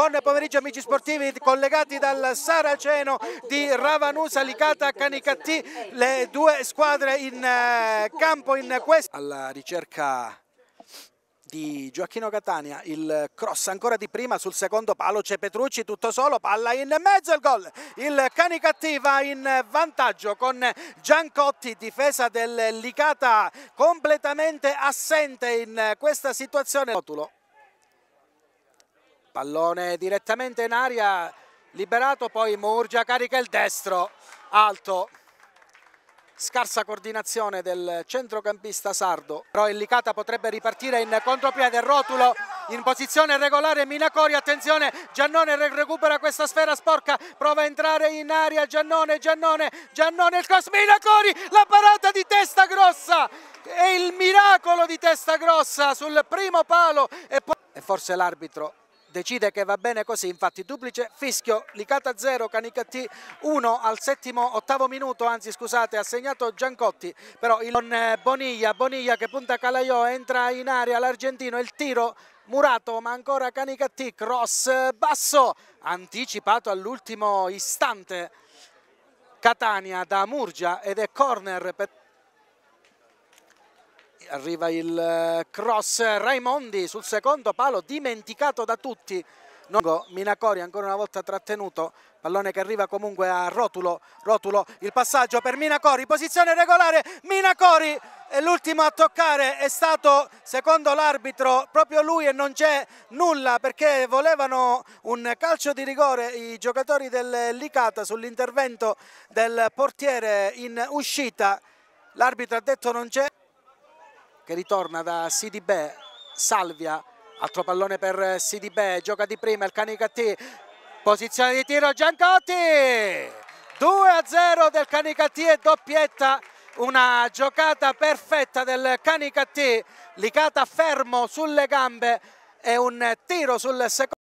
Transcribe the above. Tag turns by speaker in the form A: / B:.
A: Buon pomeriggio amici sportivi collegati dal Saraceno di Ravanusa, Licata, Canicattì, le due squadre in eh, campo in questo. Alla ricerca di Gioacchino Catania, il cross ancora di prima sul secondo palo c'è Petrucci tutto solo, palla in mezzo al gol il Canicattì va in vantaggio con Giancotti difesa del Licata completamente assente in questa situazione Pallone direttamente in aria, liberato poi Murgia, carica il destro, alto. Scarsa coordinazione del centrocampista sardo, però Ellicata potrebbe ripartire in contropiede, rotulo in posizione regolare Minacori, attenzione, Giannone recupera questa sfera sporca, prova a entrare in aria, Giannone, Giannone, Giannone, il cross, Minacori, la parata di testa grossa, è il miracolo di testa grossa sul primo palo e, e forse l'arbitro decide che va bene così, infatti duplice fischio, Licata 0, Canicattì 1 al settimo, ottavo minuto, anzi scusate, ha segnato Giancotti, però il eh, Boniglia, Boniglia che punta Calaiò, entra in aria l'argentino, il tiro Murato ma ancora Canicattì, cross basso, anticipato all'ultimo istante Catania da Murgia ed è corner per arriva il eh, cross Raimondi sul secondo palo dimenticato da tutti Minacori ancora una volta trattenuto pallone che arriva comunque a Rotulo Rotulo il passaggio per Minacori posizione regolare Minacori l'ultimo a toccare è stato secondo l'arbitro proprio lui e non c'è nulla perché volevano un calcio di rigore i giocatori del Licata sull'intervento del portiere in uscita l'arbitro ha detto non c'è che ritorna da Sidibè, Salvia, altro pallone per Sidibè, gioca di prima il Canicattì, posizione di tiro Giancotti, 2-0 a del Canicattì e doppietta una giocata perfetta del Canicattì, Licata fermo sulle gambe e un tiro sul secondo.